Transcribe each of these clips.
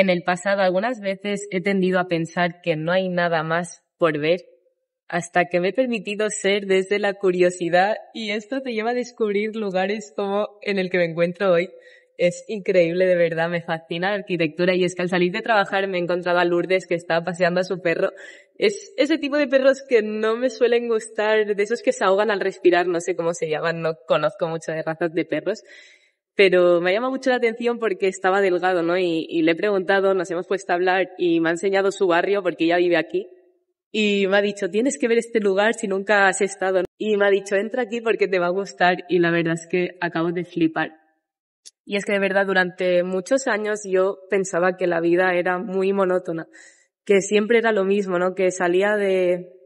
En el pasado algunas veces he tendido a pensar que no hay nada más por ver hasta que me he permitido ser desde la curiosidad y esto te lleva a descubrir lugares como en el que me encuentro hoy. Es increíble, de verdad, me fascina la arquitectura y es que al salir de trabajar me encontraba Lourdes que estaba paseando a su perro. Es ese tipo de perros que no me suelen gustar, de esos que se ahogan al respirar, no sé cómo se llaman, no conozco mucho de razas de perros pero me llamado mucho la atención porque estaba delgado, ¿no? Y, le he preguntado, nos hemos puesto a hablar y me ha enseñado su barrio porque ella vive aquí. Y me ha dicho, tienes que ver este lugar si nunca has estado. Y me ha dicho, entra aquí porque te va a gustar. Y la verdad es que acabo de flipar. Y es que de verdad durante muchos años yo pensaba que la vida era muy monótona, que siempre era lo mismo, ¿no? Que salía de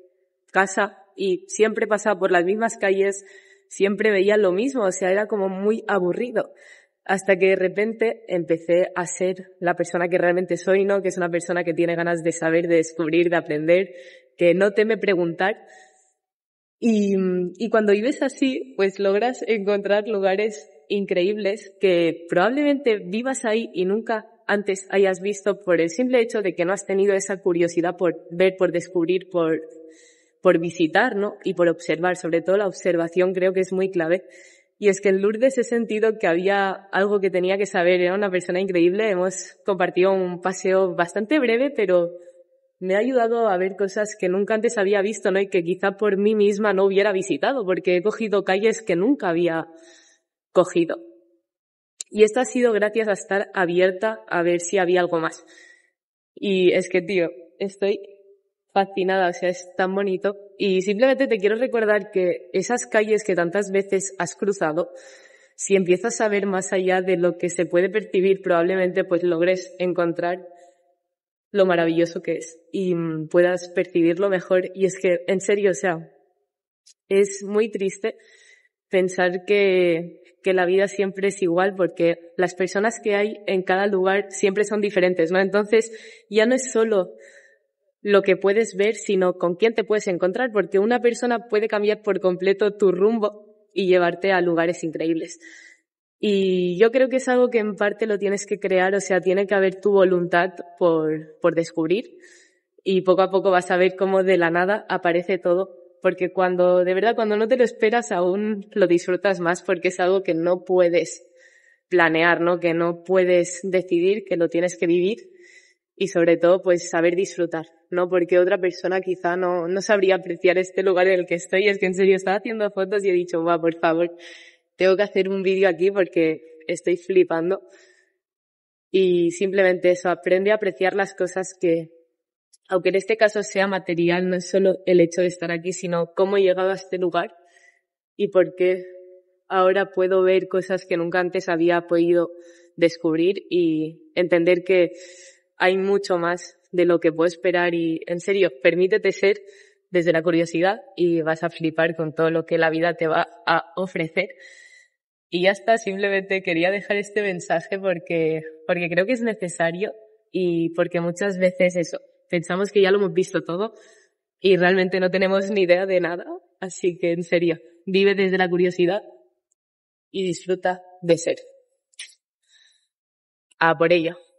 casa y siempre pasaba por las mismas calles, siempre veía lo mismo, o sea, era como muy aburrido. Hasta que de repente empecé a ser la persona que realmente soy, ¿no? Que es una persona que tiene ganas de saber, de descubrir, de aprender, que no teme preguntar. Y, y cuando vives así, pues logras encontrar lugares increíbles que probablemente vivas ahí y nunca antes hayas visto por el simple hecho de que no has tenido esa curiosidad por ver, por descubrir, por por visitar, ¿no? Y por observar. Sobre todo la observación creo que es muy clave. Y es que en Lourdes he sentido que había algo que tenía que saber. Era una persona increíble. Hemos compartido un paseo bastante breve, pero me ha ayudado a ver cosas que nunca antes había visto, ¿no? Y que quizá por mí misma no hubiera visitado, porque he cogido calles que nunca había cogido. Y esto ha sido gracias a estar abierta a ver si había algo más. Y es que, tío, estoy fascinada, o sea, es tan bonito. Y simplemente te quiero recordar que esas calles que tantas veces has cruzado, si empiezas a ver más allá de lo que se puede percibir, probablemente pues logres encontrar lo maravilloso que es y mm, puedas percibirlo mejor. Y es que, en serio, o sea, es muy triste pensar que, que la vida siempre es igual porque las personas que hay en cada lugar siempre son diferentes, ¿no? Entonces, ya no es solo lo que puedes ver, sino con quién te puedes encontrar, porque una persona puede cambiar por completo tu rumbo y llevarte a lugares increíbles. Y yo creo que es algo que en parte lo tienes que crear, o sea, tiene que haber tu voluntad por, por descubrir y poco a poco vas a ver cómo de la nada aparece todo, porque cuando, de verdad, cuando no te lo esperas aún lo disfrutas más porque es algo que no puedes planear, ¿no? Que no puedes decidir, que lo tienes que vivir y sobre todo pues saber disfrutar, ¿no? Porque otra persona quizá no, no sabría apreciar este lugar en el que estoy. Es que en serio estaba haciendo fotos y he dicho, va, por favor, tengo que hacer un vídeo aquí porque estoy flipando. Y simplemente eso, aprende a apreciar las cosas que, aunque en este caso sea material, no es solo el hecho de estar aquí, sino cómo he llegado a este lugar y por qué ahora puedo ver cosas que nunca antes había podido descubrir y entender que hay mucho más de lo que puedo esperar y en serio, permítete ser desde la curiosidad y vas a flipar con todo lo que la vida te va a ofrecer. Y ya está, simplemente quería dejar este mensaje porque, porque creo que es necesario y porque muchas veces eso, pensamos que ya lo hemos visto todo y realmente no tenemos ni idea de nada. Así que en serio, vive desde la curiosidad y disfruta de ser. A por ello.